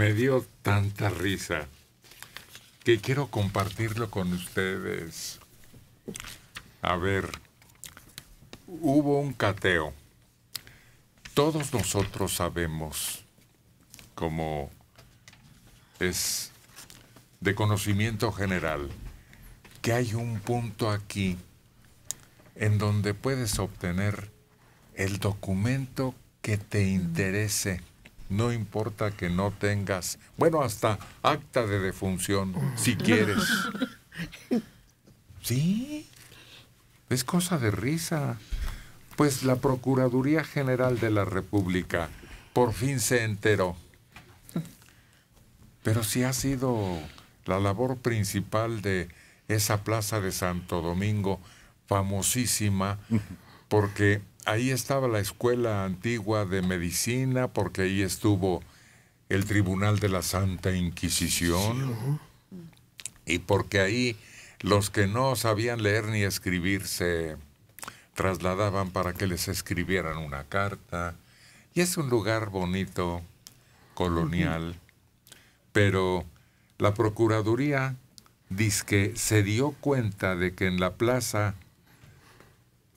me dio tanta risa que quiero compartirlo con ustedes. A ver, hubo un cateo. Todos nosotros sabemos como es de conocimiento general que hay un punto aquí en donde puedes obtener el documento que te interese no importa que no tengas, bueno, hasta acta de defunción, si quieres. Sí, es cosa de risa. Pues la Procuraduría General de la República por fin se enteró. Pero si ha sido la labor principal de esa plaza de Santo Domingo, famosísima, porque ahí estaba la escuela antigua de medicina, porque ahí estuvo el Tribunal de la Santa Inquisición, y porque ahí los que no sabían leer ni escribir se trasladaban para que les escribieran una carta. Y es un lugar bonito, colonial, pero la Procuraduría dice que se dio cuenta de que en la plaza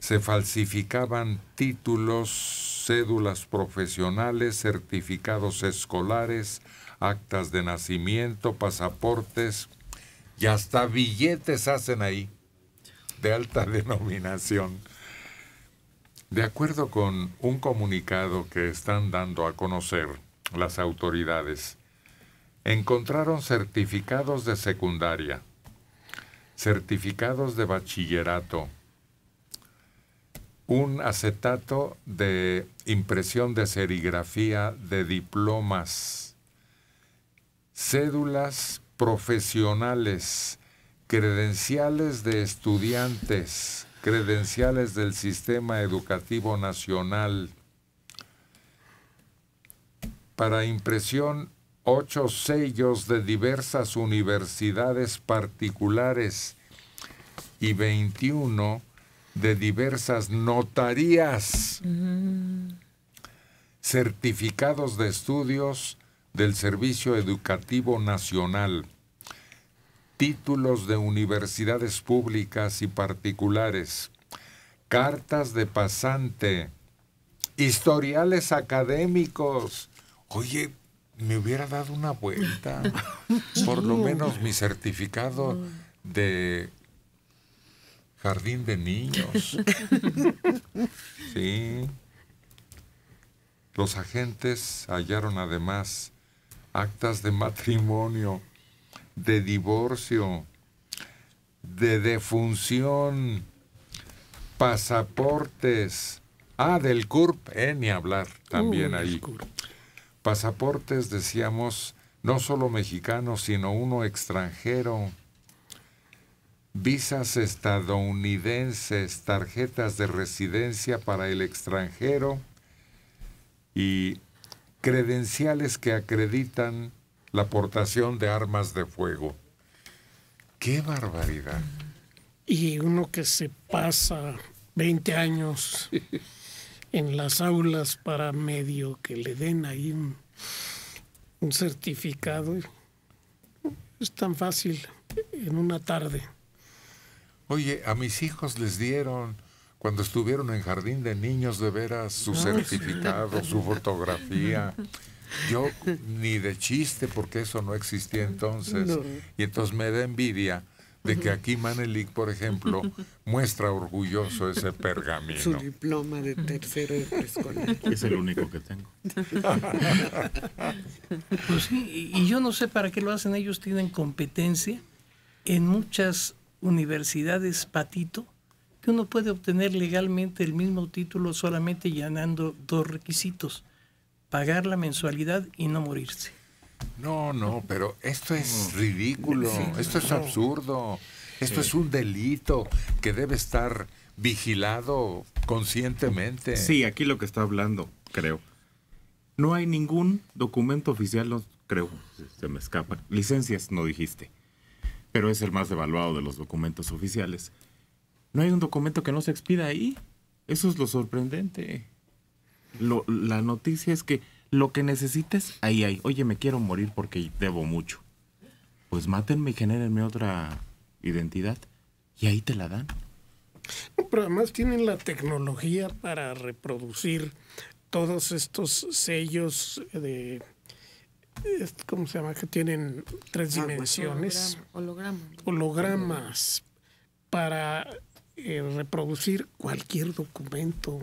se falsificaban títulos, cédulas profesionales, certificados escolares, actas de nacimiento, pasaportes y hasta billetes hacen ahí de alta denominación. De acuerdo con un comunicado que están dando a conocer las autoridades, encontraron certificados de secundaria, certificados de bachillerato, un acetato de impresión de serigrafía de diplomas, cédulas profesionales, credenciales de estudiantes, credenciales del sistema educativo nacional. Para impresión, ocho sellos de diversas universidades particulares y 21 de diversas notarías, certificados de estudios del Servicio Educativo Nacional, títulos de universidades públicas y particulares, cartas de pasante, historiales académicos. Oye, me hubiera dado una vuelta. Por lo menos mi certificado de Jardín de niños. sí. Los agentes hallaron además actas de matrimonio, de divorcio, de defunción, pasaportes. Ah, del CURP, eh, ni hablar también ahí. Pasaportes, decíamos, no solo mexicanos, sino uno extranjero visas estadounidenses, tarjetas de residencia para el extranjero y credenciales que acreditan la portación de armas de fuego. ¡Qué barbaridad! Y uno que se pasa 20 años en las aulas para medio que le den ahí un certificado. Es tan fácil en una tarde. Oye, a mis hijos les dieron, cuando estuvieron en jardín de niños, de veras, su certificado, su fotografía. Yo ni de chiste, porque eso no existía entonces. Y entonces me da envidia de que aquí Manelik, por ejemplo, muestra orgulloso ese pergamino. Su diploma de tercero de preescolar. Es el único que tengo. pues sí, y yo no sé para qué lo hacen. Ellos tienen competencia en muchas universidades patito que uno puede obtener legalmente el mismo título solamente llenando dos requisitos, pagar la mensualidad y no morirse. No, no, pero esto es mm. ridículo, esto es absurdo, esto es un delito que debe estar vigilado conscientemente. Sí, aquí lo que está hablando, creo. No hay ningún documento oficial, creo, se me escapa. Licencias, no dijiste pero es el más devaluado de los documentos oficiales. No hay un documento que no se expida ahí. Eso es lo sorprendente. Lo, la noticia es que lo que necesites, ahí hay. Oye, me quiero morir porque debo mucho. Pues mátenme y genérenme otra identidad. Y ahí te la dan. pero además tienen la tecnología para reproducir todos estos sellos de ¿cómo se llama? Que tienen tres ah, pues, dimensiones. Hologramas. Hologramas para eh, reproducir cualquier documento.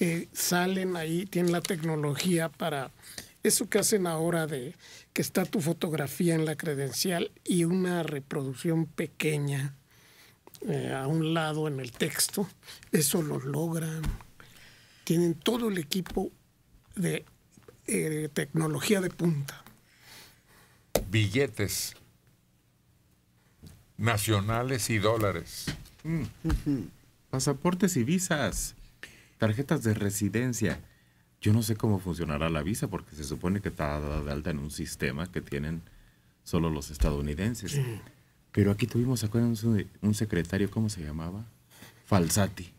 Eh, salen ahí, tienen la tecnología para eso que hacen ahora de que está tu fotografía en la credencial y una reproducción pequeña eh, a un lado en el texto, eso lo logran. Tienen todo el equipo de eh, tecnología de punta. Billetes nacionales y dólares. Mm. Pasaportes y visas, tarjetas de residencia. Yo no sé cómo funcionará la visa porque se supone que está dada de alta en un sistema que tienen solo los estadounidenses. Pero aquí tuvimos, acuérdense, un secretario, ¿cómo se llamaba? Falsati,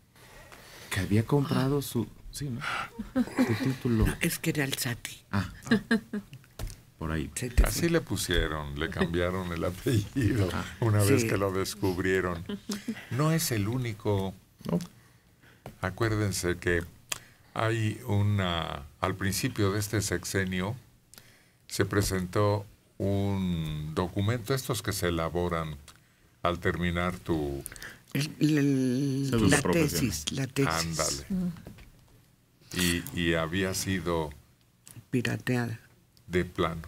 que había comprado ah. su, Sí, ¿no? tu título. es que era el Sati. Ah. Por ahí. Así le pusieron, le cambiaron el apellido ah. una vez que lo descubrieron. No es el único. Acuérdense que hay una. Al principio de este sexenio se presentó un documento, estos que se elaboran al terminar tu. La, tesis, la tesis. Ándale. Mm y, había sido... Pirateada. De plano.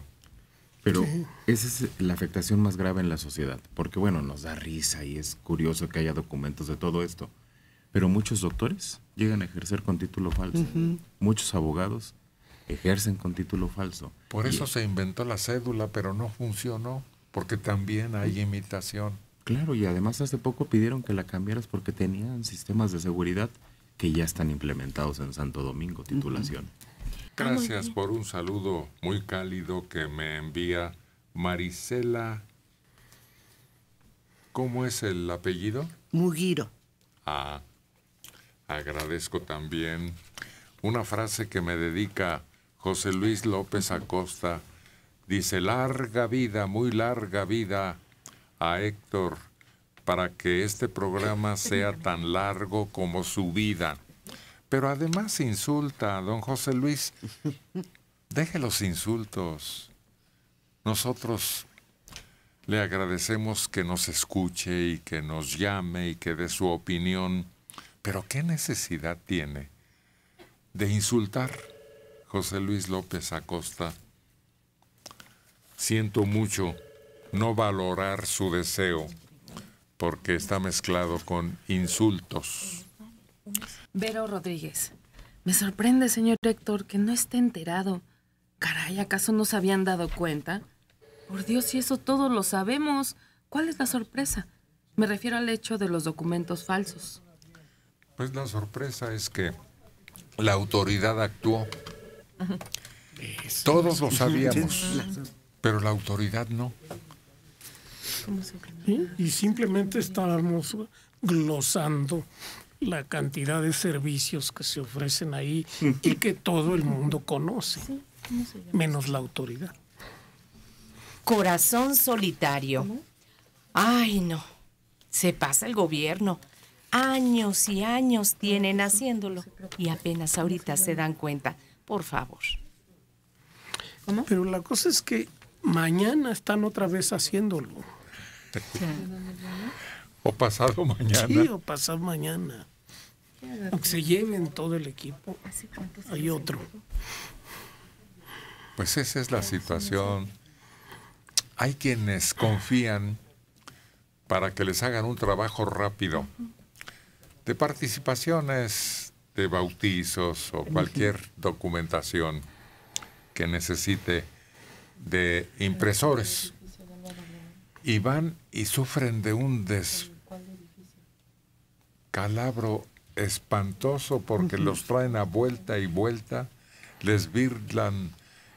Pero esa es la afectación más grave en la sociedad, porque bueno, nos da risa y es curioso que haya documentos de todo esto, pero muchos doctores llegan a ejercer con título falso, muchos abogados ejercen con título falso. Por eso se inventó la cédula, pero no funcionó, porque también hay imitación. Claro, y además hace poco pidieron que la cambiaras porque tenían sistemas de seguridad que ya están implementados en Santo Domingo, titulación. Ah, Gracias por un saludo muy cálido que me envía Marisela. ¿Cómo es el apellido? Mugiro. Ah, agradezco también una frase que me dedica José Luis López Acosta. Dice, larga vida, muy larga vida a Héctor para que este programa sea tan largo como su vida. Pero además insulta a don José Luis. Deje los insultos. Nosotros le agradecemos que nos escuche y que nos llame y que dé su opinión. Pero ¿qué necesidad tiene de insultar José Luis López Acosta? Siento mucho no valorar su deseo porque está mezclado con insultos. Vero Rodríguez, me sorprende, señor Héctor, que no esté enterado. Caray, ¿acaso no se habían dado cuenta? Por Dios, si eso todos lo sabemos, ¿cuál es la sorpresa? Me refiero al hecho de los documentos falsos. Pues la sorpresa es que la autoridad actuó. Todos lo sabíamos, pero la autoridad no. Y simplemente estábamos glosando la cantidad de servicios que se ofrecen ahí y que todo el mundo conoce, menos la autoridad. Corazón solitario. Ay, no. Se pasa el gobierno. Años y años tienen haciéndolo y apenas ahorita se dan cuenta. Por favor. Pero la cosa es que mañana están otra vez haciéndolo. O pasado mañana. Sí, o pasado mañana. Aunque se lleven todo el equipo, hay otro. Pues esa es la situación. Hay quienes confían para que les hagan un trabajo rápido de participaciones de bautizos o cualquier documentación que necesite de impresores y van y sufren de un descalabro espantoso porque los traen a vuelta y vuelta, les virlan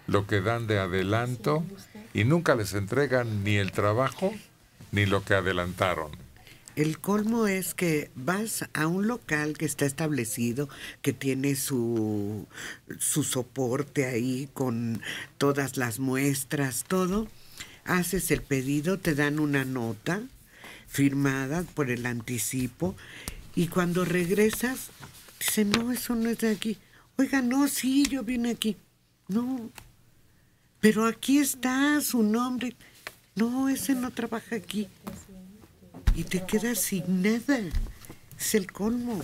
lo que dan de adelanto y nunca les entregan ni el trabajo ni lo que adelantaron. El colmo es que vas a un local que está establecido, que tiene su, su soporte ahí con todas las muestras, todo, haces el pedido, te dan una nota firmada por el anticipo y cuando regresas, dice, no, eso no es de aquí. Oiga, no, sí, yo vine aquí. No, pero aquí está su nombre. No, ese no trabaja aquí. Y te quedas sin nada. Es el colmo.